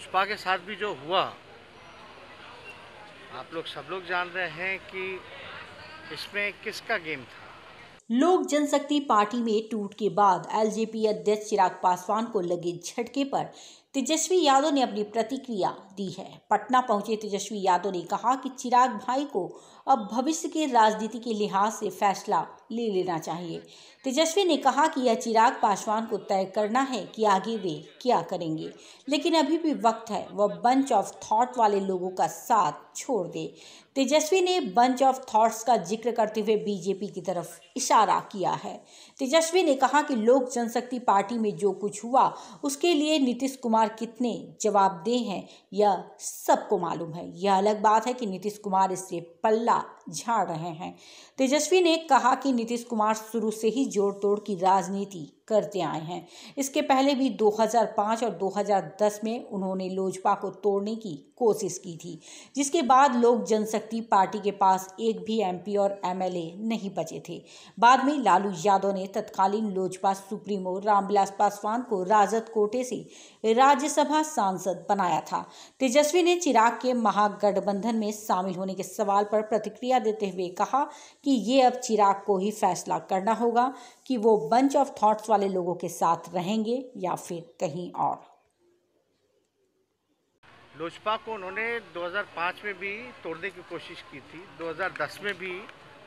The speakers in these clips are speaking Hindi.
पुष्पा के साथ भी जो हुआ आप लोग सब लोग जान रहे हैं कि इसमें किसका गेम था लोक जनशक्ति पार्टी में टूट के बाद एलजेपी अध्यक्ष चिराग पासवान को लगे झटके पर तेजस्वी यादव ने अपनी प्रतिक्रिया दी है पटना पहुंचे तेजस्वी यादव ने कहा कि चिराग भाई को अब भविष्य के राजनीति के लिहाज से फैसला ले लेना चाहिए तेजस्वी ने कहा कि यह चिराग पासवान को तय करना है कि आगे वे क्या करेंगे लेकिन अभी भी वक्त है वह बंच ऑफ थॉट वाले लोगों का साथ छोड़ दे तेजस्वी ने बंच ऑफ थॉट्स का जिक्र करते हुए बीजेपी की तरफ इशारा किया है तेजस्वी ने कहा कि लोक जनशक्ति पार्टी में जो कुछ हुआ उसके लिए नीतीश कुमार कुमार कितने जवाबदेह हैं यह सबको मालूम है यह अलग बात है कि नीतीश कुमार इससे पल्ला झाड़ रहे हैं तेजस्वी ने कहा कि नीतीश कुमार शुरू से ही जोड़ तोड़ की राजनीति करते आए हैं इसके पहले भी 2005 और 2010 में उन्होंने लोजपा को तोड़ने की कोशिश की थी जिसके बाद लोक जनशक्ति पार्टी के पास एक भी एमपी और एमएलए नहीं बचे थे बाद में लालू यादव ने तत्कालीन लोजपा सुप्रीमो रामविलास पासवान को राजद कोटे से राज्यसभा सांसद बनाया था तेजस्वी ने चिराग के महागठबंधन में शामिल होने के सवाल पर प्रतिक्रिया देते हुए कहा कि ये अब चिराग को ही फैसला करना होगा कि वो बंच ऑफ थॉट्स वाले वाले लोगों के साथ रहेंगे या फिर कहीं और लोजपा को उन्होंने 2005 में भी तोड़ने की कोशिश की थी 2010 में भी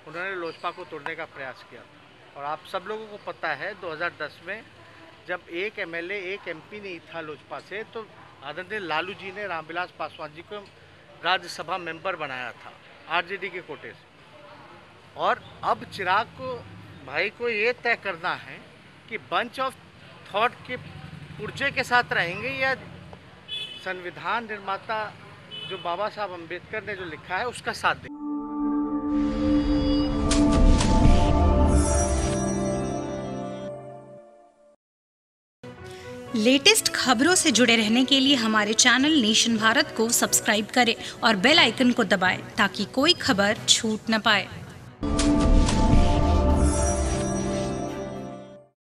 उन्होंने लोजपा को तोड़ने का प्रयास किया और आप सब लोगों को पता है 2010 में जब एक एमएलए एक एमपी नहीं था लोजपा से तो आदरणीय लालू जी ने रामविलास पासवान जी को राज्यसभा मेंबर बनाया था आरजेडी के कोटे से और अब चिराग को भाई को ये तय करना है कि बंच ऑफ थॉट के पुर्जे के साथ रहेंगे या संविधान निर्माता जो बाबा साहब अंबेडकर ने जो लिखा है उसका साथ देंगे लेटेस्ट खबरों से जुड़े रहने के लिए हमारे चैनल नेशन भारत को सब्सक्राइब करें और बेल आइकन को दबाएं ताकि कोई खबर छूट न पाए